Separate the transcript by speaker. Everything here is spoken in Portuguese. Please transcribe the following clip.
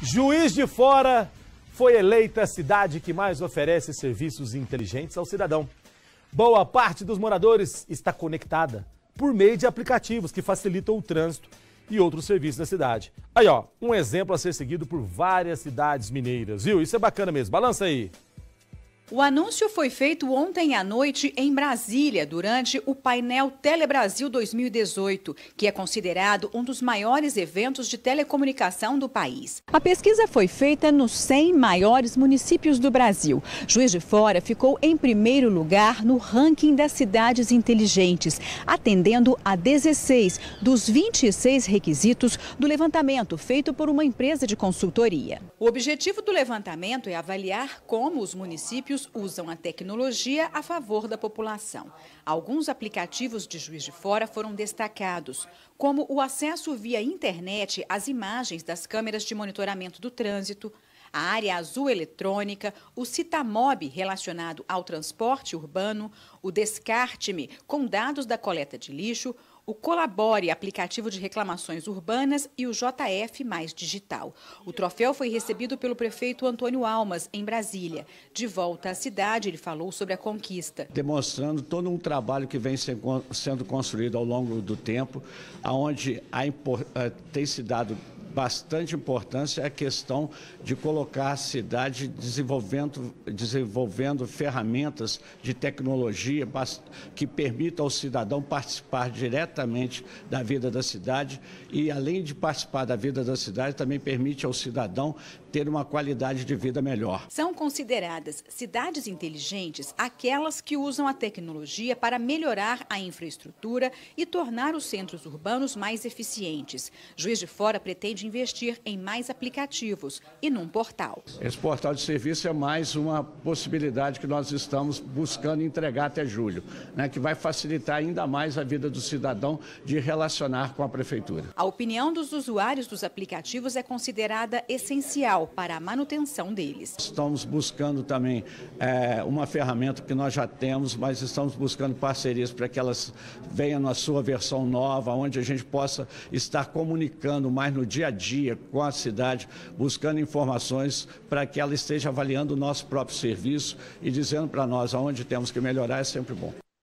Speaker 1: Juiz de Fora foi eleita a cidade que mais oferece serviços inteligentes ao cidadão. Boa parte dos moradores está conectada por meio de aplicativos que facilitam o trânsito e outros serviços da cidade. Aí, ó, um exemplo a ser seguido por várias cidades mineiras, viu? Isso é bacana mesmo. Balança aí.
Speaker 2: O anúncio foi feito ontem à noite em Brasília, durante o painel Telebrasil 2018, que é considerado um dos maiores eventos de telecomunicação do país. A pesquisa foi feita nos 100 maiores municípios do Brasil. Juiz de Fora ficou em primeiro lugar no ranking das cidades inteligentes, atendendo a 16 dos 26 requisitos do levantamento feito por uma empresa de consultoria. O objetivo do levantamento é avaliar como os municípios municípios usam a tecnologia a favor da população. Alguns aplicativos de Juiz de Fora foram destacados, como o acesso via internet às imagens das câmeras de monitoramento do trânsito, a área azul eletrônica, o Citamob relacionado ao transporte urbano, o Descarte-me com dados da coleta de lixo, o Colabore, aplicativo de reclamações urbanas, e o JF Mais Digital. O troféu foi recebido pelo prefeito Antônio Almas, em Brasília. De volta à cidade, ele falou sobre a conquista.
Speaker 3: Demonstrando todo um trabalho que vem sendo construído ao longo do tempo, onde eh, tem se dado bastante importância é a questão de colocar a cidade desenvolvendo, desenvolvendo ferramentas de tecnologia que permitam ao cidadão participar diretamente da vida da cidade e, além de participar da vida da cidade, também permite ao cidadão ter uma qualidade de vida melhor.
Speaker 2: São consideradas cidades inteligentes aquelas que usam a tecnologia para melhorar a infraestrutura e tornar os centros urbanos mais eficientes. Juiz de Fora pretende investir em mais aplicativos e num portal.
Speaker 3: Esse portal de serviço é mais uma possibilidade que nós estamos buscando entregar até julho, né, que vai facilitar ainda mais a vida do cidadão de relacionar com a prefeitura.
Speaker 2: A opinião dos usuários dos aplicativos é considerada essencial para a manutenção deles.
Speaker 3: Estamos buscando também é, uma ferramenta que nós já temos, mas estamos buscando parcerias para que elas venham na sua versão nova, onde a gente possa estar comunicando mais no dia a dia dia com a cidade, buscando informações para que ela esteja avaliando o nosso próprio serviço e dizendo para nós aonde temos que melhorar é sempre bom.